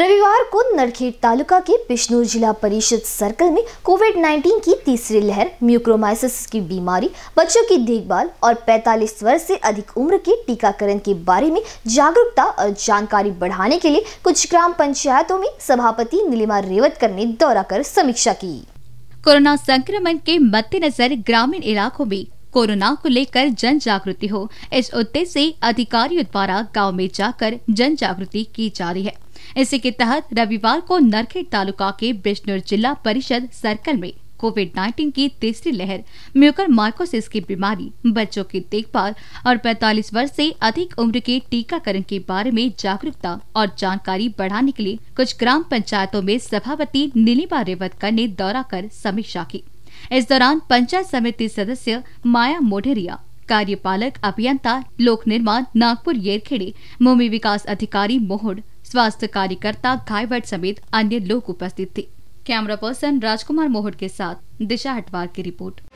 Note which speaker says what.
Speaker 1: रविवार को नरखेड़ तालुका के बिश्नूर जिला परिषद सर्कल में कोविड 19 की तीसरी लहर म्यूक्रोमाइसिस की बीमारी बच्चों की देखभाल और 45 वर्ष से अधिक उम्र के टीकाकरण के बारे में जागरूकता और जानकारी बढ़ाने के लिए कुछ ग्राम पंचायतों में सभापति नीलिमा रेवतकर ने दौरा कर समीक्षा की
Speaker 2: कोरोना संक्रमण के मद्देनजर ग्रामीण इलाकों में कोरोना को लेकर जन जागृति हो इस उद्देश्य से अधिकारियों द्वारा गांव में जाकर जन जागृति की जा रही है इसी के तहत रविवार को नरखेड़ तालुका के बिजनौर जिला परिषद सर्कल में कोविड 19 की तीसरी लहर म्यूकर मार्कोसिस की बीमारी बच्चों की देखभाल और 45 वर्ष से अधिक उम्र के टीकाकरण के बारे में जागरूकता और जानकारी बढ़ाने के लिए कुछ ग्राम पंचायतों में सभापति नीलिमा रेवतकर ने दौरा कर समीक्षा की इस दौरान पंचायत समिति सदस्य माया मोढेरिया कार्यपालक अभियंता लोक निर्माण नागपुर येरखेड़े भूमि विकास अधिकारी मोहड़ स्वास्थ्य कार्यकर्ता घायवट समेत अन्य लोग उपस्थित थे कैमरा पर्सन राजकुमार मोहट के साथ दिशा हटवार की रिपोर्ट